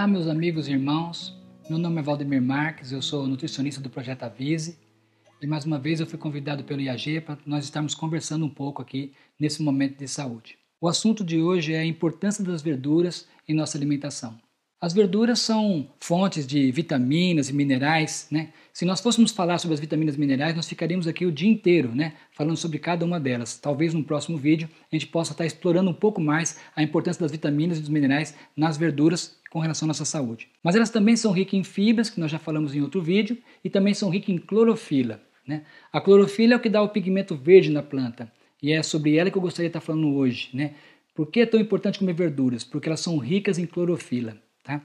Olá, meus amigos e irmãos. Meu nome é Valdemir Marques, eu sou nutricionista do Projeto Avise e mais uma vez eu fui convidado pelo IAG para nós estarmos conversando um pouco aqui nesse momento de saúde. O assunto de hoje é a importância das verduras em nossa alimentação. As verduras são fontes de vitaminas e minerais, né? Se nós fôssemos falar sobre as vitaminas e minerais, nós ficaríamos aqui o dia inteiro, né? Falando sobre cada uma delas. Talvez no próximo vídeo a gente possa estar explorando um pouco mais a importância das vitaminas e dos minerais nas verduras com relação à nossa saúde. Mas elas também são ricas em fibras, que nós já falamos em outro vídeo, e também são ricas em clorofila. Né? A clorofila é o que dá o pigmento verde na planta, e é sobre ela que eu gostaria de estar falando hoje. Né? Por que é tão importante comer verduras? Porque elas são ricas em clorofila. Tá?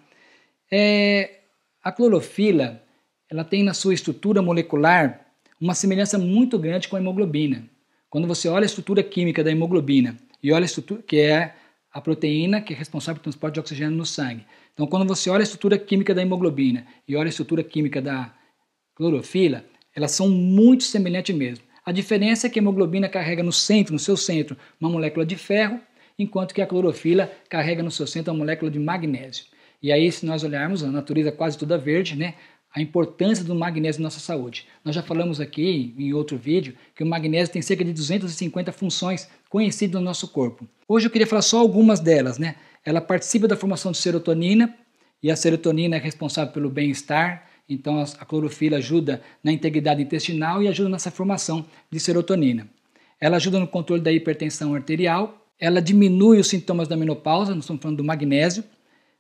É, a clorofila ela tem na sua estrutura molecular uma semelhança muito grande com a hemoglobina. Quando você olha a estrutura química da hemoglobina e olha a estrutura que é a proteína que é responsável pelo transporte de oxigênio no sangue. Então, quando você olha a estrutura química da hemoglobina e olha a estrutura química da clorofila, elas são muito semelhantes mesmo. A diferença é que a hemoglobina carrega no centro, no seu centro, uma molécula de ferro, enquanto que a clorofila carrega no seu centro uma molécula de magnésio. E aí, se nós olharmos, a natureza é quase toda verde, né? a importância do magnésio na nossa saúde. Nós já falamos aqui em outro vídeo que o magnésio tem cerca de 250 funções conhecidas no nosso corpo. Hoje eu queria falar só algumas delas, né? Ela participa da formação de serotonina e a serotonina é responsável pelo bem-estar. Então a clorofila ajuda na integridade intestinal e ajuda nessa formação de serotonina. Ela ajuda no controle da hipertensão arterial, ela diminui os sintomas da menopausa, nós estamos falando do magnésio,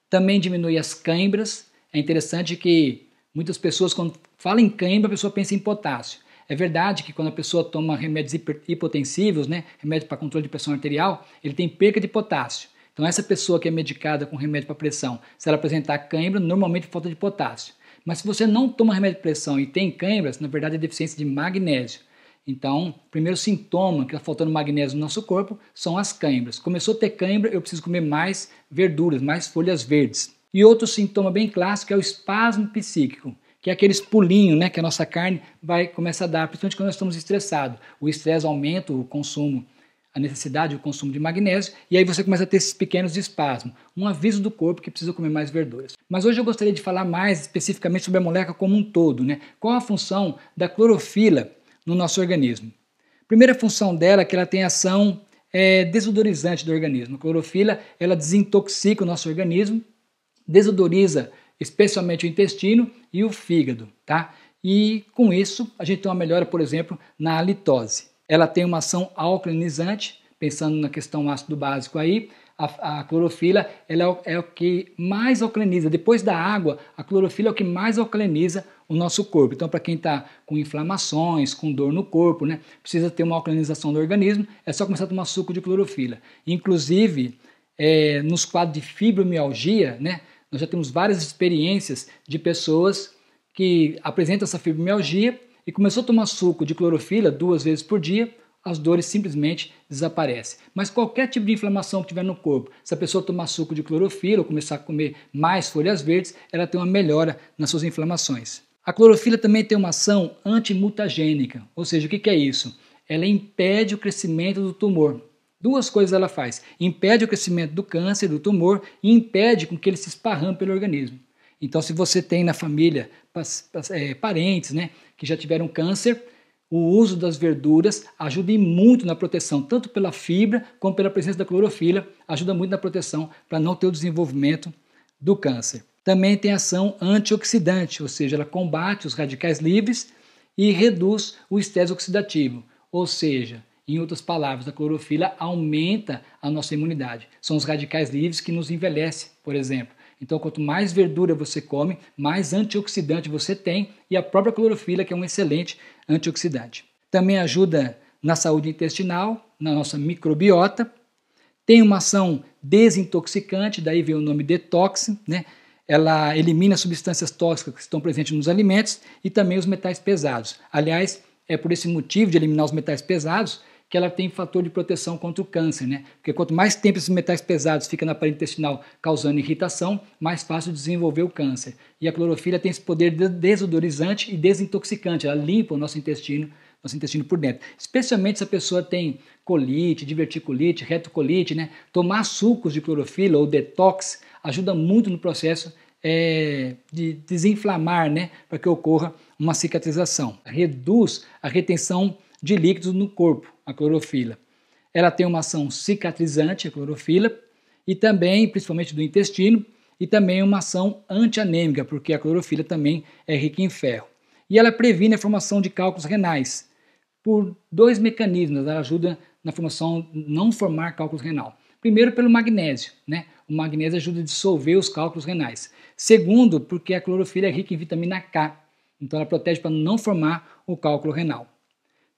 também diminui as câimbras. É interessante que Muitas pessoas, quando falam em cãibra, a pessoa pensa em potássio. É verdade que quando a pessoa toma remédios hipotensivos, né, remédio para controle de pressão arterial, ele tem perca de potássio. Então, essa pessoa que é medicada com remédio para pressão, se ela apresentar cãibra, normalmente falta de potássio. Mas se você não toma remédio de pressão e tem cãibras, na verdade é deficiência de magnésio. Então, o primeiro sintoma que está faltando magnésio no nosso corpo são as cãibras. Começou a ter cãibra, eu preciso comer mais verduras, mais folhas verdes. E outro sintoma bem clássico é o espasmo psíquico, que é aqueles pulinhos né, que a nossa carne vai começar a dar, principalmente quando nós estamos estressados. O estresse aumenta o consumo, a necessidade o consumo de magnésio, e aí você começa a ter esses pequenos espasmos, um aviso do corpo que precisa comer mais verduras. Mas hoje eu gostaria de falar mais especificamente sobre a molécula como um todo, né? Qual a função da clorofila no nosso organismo? Primeira função dela é que ela tem ação é, desodorizante do organismo. A clorofila ela desintoxica o nosso organismo desodoriza especialmente o intestino e o fígado, tá? E com isso a gente tem uma melhora, por exemplo, na halitose. Ela tem uma ação alcalinizante, pensando na questão ácido básico aí, a, a clorofila ela é, o, é o que mais alcaliniza. Depois da água, a clorofila é o que mais alcaliniza o nosso corpo. Então, para quem está com inflamações, com dor no corpo, né, precisa ter uma alcalinização do organismo, é só começar a tomar suco de clorofila. Inclusive, é, nos quadros de fibromialgia, né, nós já temos várias experiências de pessoas que apresentam essa fibromialgia e começou a tomar suco de clorofila duas vezes por dia, as dores simplesmente desaparecem. Mas qualquer tipo de inflamação que tiver no corpo, se a pessoa tomar suco de clorofila ou começar a comer mais folhas verdes, ela tem uma melhora nas suas inflamações. A clorofila também tem uma ação antimutagênica, ou seja, o que é isso? Ela impede o crescimento do tumor. Duas coisas ela faz: impede o crescimento do câncer, do tumor e impede com que ele se esparrame pelo organismo. Então, se você tem na família é, parentes né, que já tiveram câncer, o uso das verduras ajuda muito na proteção, tanto pela fibra como pela presença da clorofila, ajuda muito na proteção para não ter o desenvolvimento do câncer. Também tem ação antioxidante, ou seja, ela combate os radicais livres e reduz o estresse oxidativo, ou seja, em outras palavras, a clorofila aumenta a nossa imunidade. São os radicais livres que nos envelhecem, por exemplo. Então, quanto mais verdura você come, mais antioxidante você tem e a própria clorofila, que é um excelente antioxidante. Também ajuda na saúde intestinal, na nossa microbiota. Tem uma ação desintoxicante, daí vem o nome detox, né? Ela elimina substâncias tóxicas que estão presentes nos alimentos e também os metais pesados. Aliás, é por esse motivo de eliminar os metais pesados que ela tem fator de proteção contra o câncer, né? Porque quanto mais tempo esses metais pesados ficam na parede intestinal causando irritação, mais fácil desenvolver o câncer. E a clorofila tem esse poder desodorizante e desintoxicante, ela limpa o nosso intestino nosso intestino por dentro. Especialmente se a pessoa tem colite, diverticulite, retocolite, né? Tomar sucos de clorofila ou detox ajuda muito no processo é, de desinflamar, né? Para que ocorra uma cicatrização. Reduz a retenção de líquidos no corpo, a clorofila. Ela tem uma ação cicatrizante, a clorofila, e também, principalmente do intestino, e também uma ação antianêmica, porque a clorofila também é rica em ferro. E ela previne a formação de cálculos renais por dois mecanismos, ela ajuda na formação não formar cálculos renal. Primeiro, pelo magnésio, né? O magnésio ajuda a dissolver os cálculos renais. Segundo, porque a clorofila é rica em vitamina K, então ela protege para não formar o cálculo renal.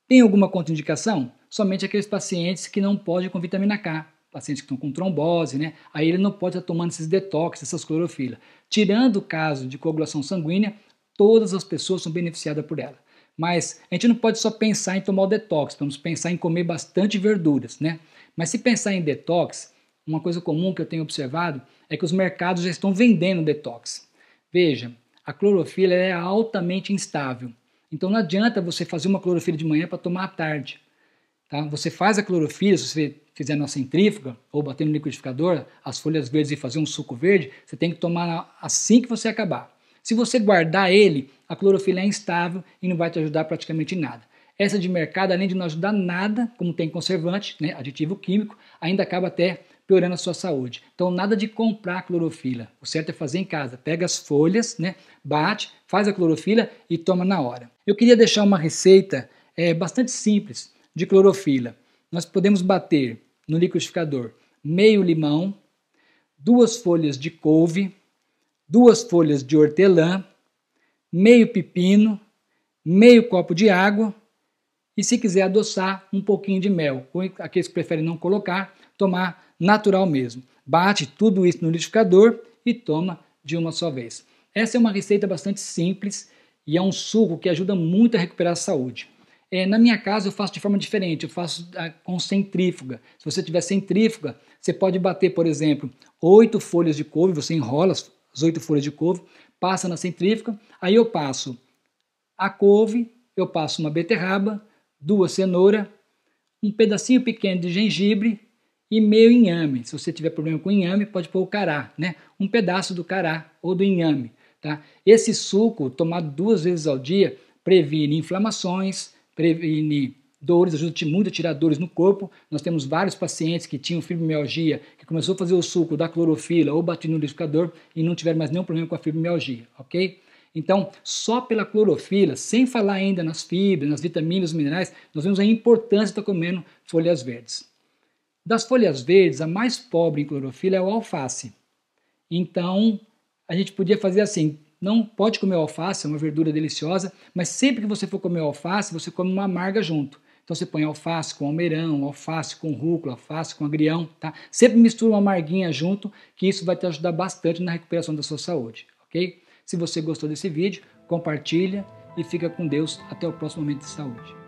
Tem alguma contraindicação? Somente aqueles pacientes que não podem com vitamina K, pacientes que estão com trombose, né? Aí ele não pode estar tomando esses detox, essas clorofilas. Tirando o caso de coagulação sanguínea, todas as pessoas são beneficiadas por ela. Mas a gente não pode só pensar em tomar o detox, vamos pensar em comer bastante verduras, né? Mas se pensar em detox, uma coisa comum que eu tenho observado é que os mercados já estão vendendo detox. Veja, a clorofila é altamente instável. Então não adianta você fazer uma clorofila de manhã para tomar à tarde. Tá? Você faz a clorofila, se você fizer na centrífuga ou bater no liquidificador, as folhas verdes e fazer um suco verde, você tem que tomar assim que você acabar. Se você guardar ele, a clorofila é instável e não vai te ajudar praticamente em nada. Essa de mercado, além de não ajudar nada, como tem conservante, né, aditivo químico, ainda acaba até piorando a sua saúde. Então, nada de comprar clorofila. O certo é fazer em casa. Pega as folhas, né, bate, faz a clorofila e toma na hora. Eu queria deixar uma receita é, bastante simples de clorofila. Nós podemos bater no liquidificador meio limão, duas folhas de couve, duas folhas de hortelã, meio pepino, meio copo de água e se quiser adoçar, um pouquinho de mel. aqueles que preferem não colocar, tomar natural mesmo. Bate tudo isso no liquidificador e toma de uma só vez. Essa é uma receita bastante simples e é um suco que ajuda muito a recuperar a saúde. É, na minha casa eu faço de forma diferente, eu faço ah, com centrífuga. Se você tiver centrífuga, você pode bater, por exemplo, oito folhas de couve, você enrola as oito folhas de couve, passa na centrífuga, aí eu passo a couve, eu passo uma beterraba, duas cenoura, um pedacinho pequeno de gengibre e meio inhame. Se você tiver problema com inhame, pode pôr o cará, né? Um pedaço do cará ou do inhame, tá? Esse suco, tomado duas vezes ao dia, previne inflamações, previne dores, ajuda muito a tirar dores no corpo. Nós temos vários pacientes que tinham fibromialgia, que começou a fazer o suco da clorofila ou batido no liquidificador e não tiveram mais nenhum problema com a fibromialgia, ok? Então, só pela clorofila, sem falar ainda nas fibras, nas vitaminas, nos minerais, nós vemos a importância de estar tá comendo folhas verdes. Das folhas verdes, a mais pobre em clorofila é o alface. Então, a gente podia fazer assim: não pode comer alface, é uma verdura deliciosa, mas sempre que você for comer alface, você come uma amarga junto. Então você põe alface com almeirão, alface com rúcula, alface com agrião, tá? Sempre mistura uma amarguinha junto, que isso vai te ajudar bastante na recuperação da sua saúde, ok? Se você gostou desse vídeo, compartilha e fica com Deus até o próximo momento de saúde.